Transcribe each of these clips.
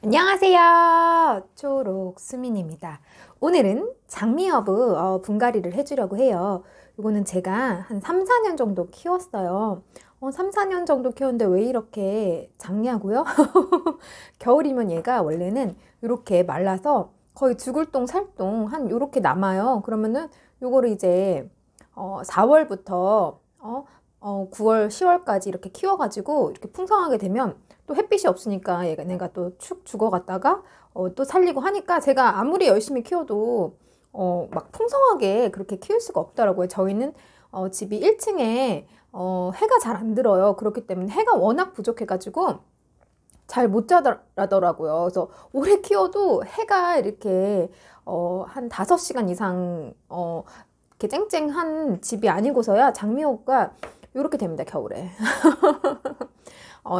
안녕하세요 초록수민입니다 오늘은 장미허브 어, 분갈이를 해주려고 해요 이거는 제가 한 3, 4년 정도 키웠어요 어, 3, 4년 정도 키웠는데 왜 이렇게 작냐고요? 겨울이면 얘가 원래는 이렇게 말라서 거의 죽을똥 살똥 한 이렇게 남아요 그러면은 요거를 이제 어, 4월부터 어, 어, 9월, 10월까지 이렇게 키워가지고 이렇게 풍성하게 되면 또 햇빛이 없으니까 얘가 내가 또축 죽어갔다가 어, 또 살리고 하니까 제가 아무리 열심히 키워도 어, 막 풍성하게 그렇게 키울 수가 없더라고요. 저희는 어, 집이 1층에 어, 해가 잘 안 들어요. 그렇기 때문에 해가 워낙 부족해가지고 잘 못 자더라고요. 더라 그래서 오래 키워도 해가 이렇게 어, 한 5시간 이상 어, 이렇게 쨍쨍한 집이 아니고서야 장미호가 이렇게 됩니다. 겨울에. 어,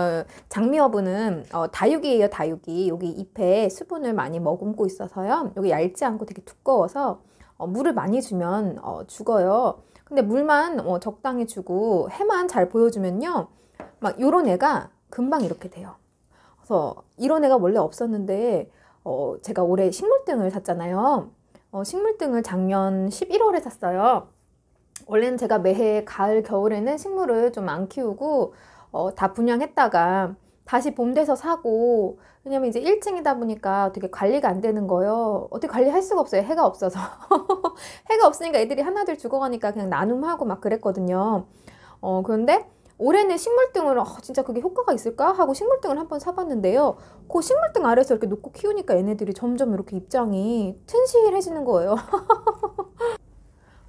장미 화분는 어, 다육이에요, 다육이. 여기 잎에 수분을 많이 머금고 있어서요. 여기 얇지 않고 되게 두꺼워서 어, 물을 많이 주면 어, 죽어요. 근데 물만 어, 적당히 주고 해만 잘 보여주면요. 막 요런 애가 금방 이렇게 돼요. 그래서 이런 애가 원래 없었는데 어, 제가 올해 식물등을 샀잖아요. 어, 식물등을 작년 11월에 샀어요. 원래는 제가 매해 가을 겨울에는 식물을 좀 안 키우고 어, 다 분양했다가 다시 봄 돼서 사고 왜냐면 이제 1층이다 보니까 어떻게 관리가 안 되는 거예요. 어떻게 관리할 수가 없어요. 해가 없어서. 해가 없으니까 애들이 하나둘 죽어가니까 그냥 나눔하고 막 그랬거든요. 어, 그런데 올해는 식물등을 어, 진짜 그게 효과가 있을까 하고 식물등을 한번 사봤는데요. 그 식물등 아래서 이렇게 놓고 키우니까 얘네들이 점점 이렇게 입장이 튼실해지는 거예요.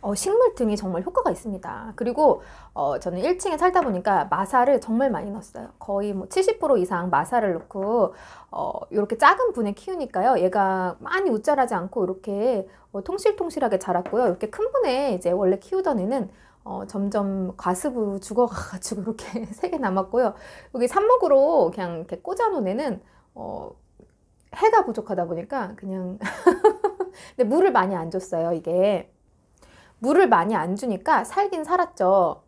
어, 식물 등이 정말 효과가 있습니다. 그리고 어, 저는 1층에 살다 보니까 마사를 정말 많이 넣었어요. 거의 뭐 70% 이상 마사를 넣고 어, 이렇게 작은 분에 키우니까요. 얘가 많이 웃자라지 않고 이렇게 어, 통실통실하게 자랐고요. 이렇게 큰 분에 이제 원래 키우던 애는 어, 점점 과습으 죽어가가지고 이렇게 세 개 남았고요. 여기 삽목으로 그냥 이렇게 꽂아놓은 애는 어, 해가 부족하다 보니까 그냥 근데 물을 많이 안 줬어요. 이게 물을 많이 안 주니까 살긴 살았죠.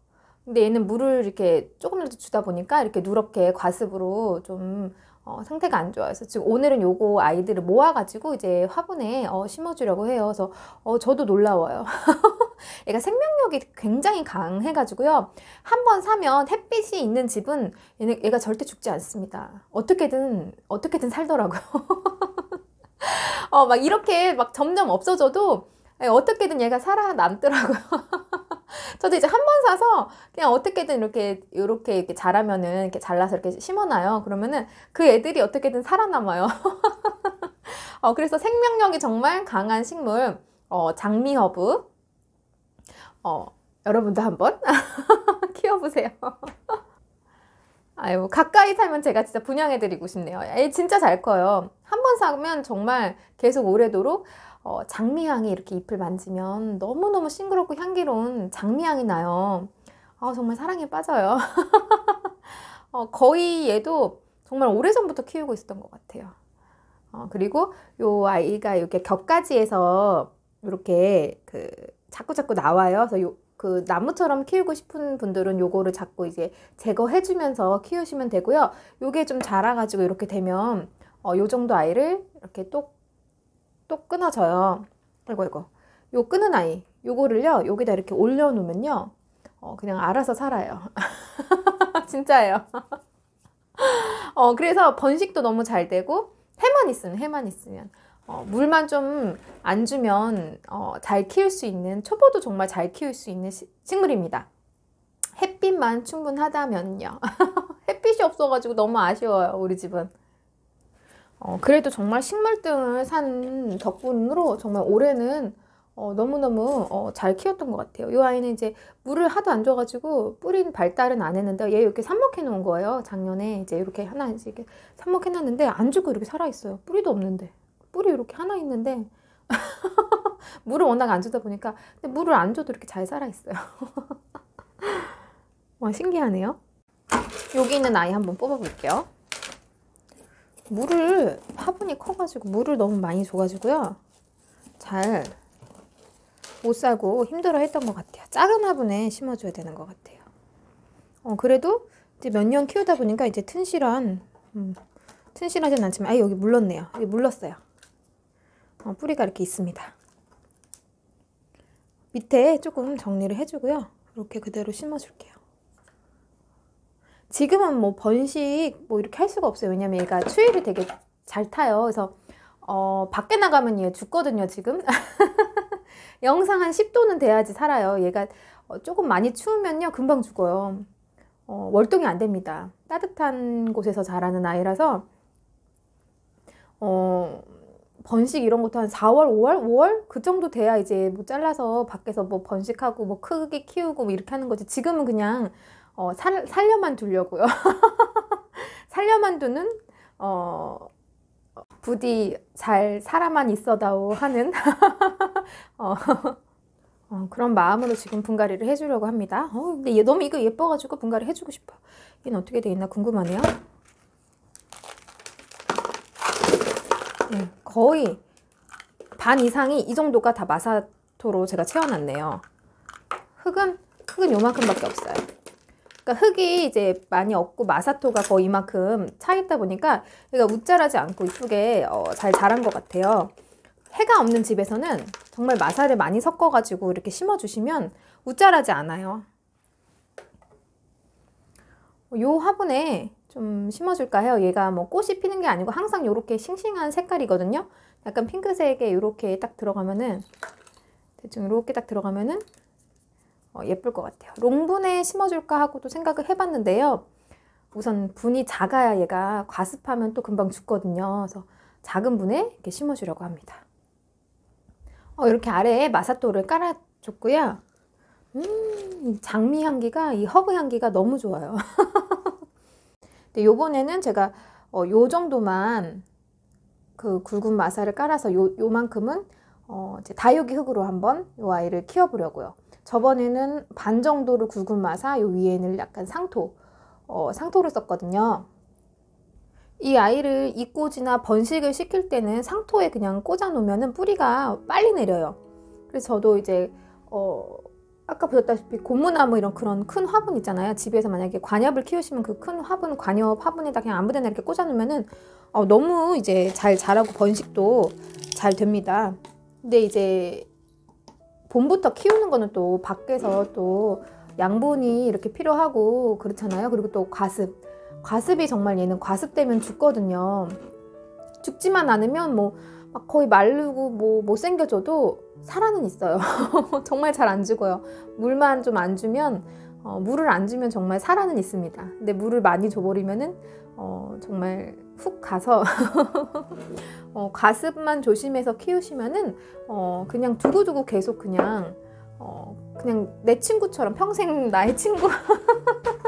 근데 얘는 물을 이렇게 조금이라도 주다 보니까 이렇게 누렇게 과습으로 좀 어, 상태가 안 좋아서 지금 오늘은 요거 아이들을 모아가지고 이제 화분에 어, 심어주려고 해요. 그래서 어, 저도 놀라워요. 얘가 생명력이 굉장히 강해가지고요. 한번 사면 햇빛이 있는 집은 얘는, 얘가 절대 죽지 않습니다. 어떻게든 어떻게든 살더라고요. 어, 막 이렇게 막 점점 없어져도 예, 어떻게든 얘가 살아남더라고요. 저도 이제 한번 사서 그냥 어떻게든 이렇게 이렇게 이렇게 자라면은 이렇게 잘라서 이렇게 심어놔요. 그러면은 그 애들이 어떻게든 살아남아요. 어, 그래서 생명력이 정말 강한 식물 어, 장미허브 어, 여러분도 한번 키워보세요. 아유 가까이 살면 제가 진짜 분양해드리고 싶네요. 애 예, 진짜 잘 커요. 한번 사면 정말 계속 오래도록 어, 장미향이 이렇게 잎을 만지면 너무너무 싱그럽고 향기로운 장미향이 나요. 아 정말 사랑에 빠져요. 어, 거의 얘도 정말 오래전부터 키우고 있었던 것 같아요. 어, 그리고 요 아이가 이렇게 겹가지에서 이렇게 그 자꾸 자꾸 나와요. 그래서 요그 나무처럼 키우고 싶은 분들은 요거를 자꾸 이제 제거해주면서 키우시면 되고요. 요게 좀 자라가지고 이렇게 되면 어, 요 정도 아이를 이렇게 똑, 똑 끊어져요. 아이고, 아이고. 요 끊은 아이. 요거를요, 여기다 이렇게 올려놓으면요. 어, 그냥 알아서 살아요. 진짜예요. 어, 그래서 번식도 너무 잘 되고, 해만 있으면, 해만 있으면. 어, 물만 좀 안 주면 어, 잘 키울 수 있는 초보도 정말 잘 키울 수 있는 시, 식물입니다. 햇빛만 충분하다면요. 햇빛이 없어가지고 너무 아쉬워요 우리 집은. 어, 그래도 정말 식물등을 산 덕분으로 정말 올해는 어, 너무너무 어, 잘 키웠던 것 같아요. 이 아이는 이제 물을 하도 안 줘가지고 뿌린 발달은 안 했는데 얘 이렇게 삽목해 놓은 거예요. 작년에 이제 이렇게 하나 이렇게 삽목해 놨는데 안 죽고 이렇게 살아있어요. 뿌리도 없는데. 뿌리 이렇게 하나 있는데 물을 워낙 안 주다 보니까 근데 물을 안 줘도 이렇게 잘 살아있어요. 와 신기하네요. 여기 있는 아이 한번 뽑아볼게요. 물을 화분이 커가지고 물을 너무 많이 줘가지고요. 잘못 살고 힘들어했던 것 같아요. 작은 화분에 심어줘야 되는 것 같아요. 어, 그래도 이제 몇 년 키우다 보니까 이제 튼실한 음, 튼실하진 않지만 아 여기 물렀네요. 여기 물렀어요. 어, 뿌리가 이렇게 있습니다. 밑에 조금 정리를 해주고요. 이렇게 그대로 심어줄게요. 지금은 뭐 번식 뭐 이렇게 할 수가 없어요. 왜냐면 얘가 추위를 되게 잘 타요. 그래서 어, 밖에 나가면 얘 죽거든요, 지금. 영상 한 10도는 돼야지 살아요. 얘가 어, 조금 많이 추우면요, 금방 죽어요. 어, 월동이 안 됩니다. 따뜻한 곳에서 자라는 아이라서, 어, 번식 이런 것도 한 4월, 5월, 5월 그 정도 돼야 이제 뭐 잘라서 밖에서 뭐 번식하고 뭐 크게 키우고 뭐 이렇게 하는 거지. 지금은 그냥 어, 살, 살려만 두려고요. 살려만 두는 어, 부디 잘 살아만 있어다오 하는 어, 어, 그런 마음으로 지금 분갈이를 해주려고 합니다. 어, 근데 얘 너무 이거 예뻐가지고 분갈이 해주고 싶어. 얘는 어떻게 돼 있나 궁금하네요. 거의 반 이상이 이 정도가 다 마사토로 제가 채워놨네요. 흙은 흙은 요만큼밖에 없어요. 그러니까 흙이 이제 많이 없고 마사토가 거의 이만큼 차 있다 보니까 얘가 웃자라지 않고 이쁘게 어, 잘 자란 것 같아요. 해가 없는 집에서는 정말 마사를 많이 섞어가지고 이렇게 심어주시면 웃자라지 않아요. 요 화분에 좀 심어줄까 해요. 얘가 뭐 꽃이 피는 게 아니고 항상 이렇게 싱싱한 색깔이거든요. 약간 핑크색에 이렇게 딱 들어가면은 대충 이렇게 딱 들어가면은 어, 예쁠 것 같아요. 롱분에 심어줄까 하고 도 생각을 해봤는데요. 우선 분이 작아야 얘가 과습하면 또 금방 죽거든요. 그래서 작은 분에 이렇게 심어주려고 합니다. 어, 이렇게 아래에 마사토를 깔아줬고요. 음, 장미 향기가 이 허브 향기가 너무 좋아요. 근데 요번에는 제가 어, 요 정도만 그 굵은 마사를 깔아서 요, 요만큼은 어, 이제 다육이 흙으로 한번 요 아이를 키워보려고요. 저번에는 반 정도를 굵은 마사, 요 위에는 약간 상토, 어, 상토를 썼거든요. 이 아이를 이꽂이나 번식을 시킬 때는 상토에 그냥 꽂아 놓으면 뿌리가 빨리 내려요. 그래서 저도 이제 어, 아까 보셨다시피 고무나무 이런 그런 큰 화분 있잖아요. 집에서 만약에 관엽을 키우시면 그 큰 화분, 관엽 화분에다 그냥 아무데나 이렇게 꽂아놓으면은 어, 너무 이제 잘 자라고 번식도 잘 됩니다. 근데 이제 봄부터 키우는 거는 또 밖에서 또 양분이 이렇게 필요하고 그렇잖아요. 그리고 또 과습. 과습이 정말 얘는 과습되면 죽거든요. 죽지만 않으면 뭐막 거의 마르고 뭐 못생겨져도 살아는 있어요. 정말 잘 안 죽어요. 물만 좀 안 주면 어, 물을 안 주면 정말 살아는 있습니다. 근데 물을 많이 줘버리면은 어, 정말 훅 가서 어, 가습만 조심해서 키우시면은 어, 그냥 두고두고 계속 그냥 어, 그냥 내 친구처럼 평생 나의 친구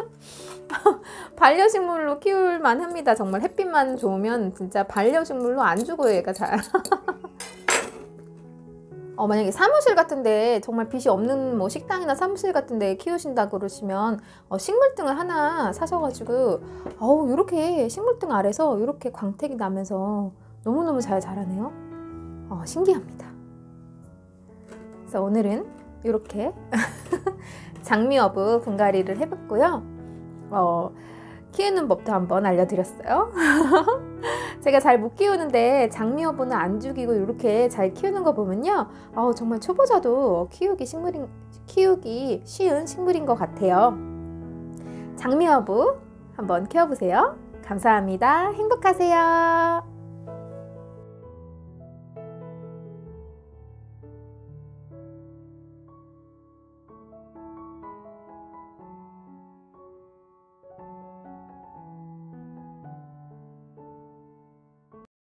반려식물로 키울만 합니다. 정말 햇빛만 좋으면 진짜 반려식물로 안 죽어요, 얘가 잘. 어, 만약에 사무실 같은데 정말 빛이 없는 뭐 식당이나 사무실 같은데 키우신다 그러시면 어, 식물등을 하나 사셔가지고 어우 이렇게 식물등 아래서 이렇게 광택이 나면서 너무너무 잘 자라네요. 어, 신기합니다. 그래서 오늘은 이렇게 장미어브 분갈이를 해봤고요. 어, 키우는 법도 한번 알려드렸어요. 제가 잘 못 키우는데 장미 화분을 안 죽이고 이렇게 잘 키우는 거 보면요. 어, 정말 초보자도 키우기 식물인, 키우기 쉬운 식물인 것 같아요. 장미 화분 한번 키워보세요. 감사합니다. 행복하세요.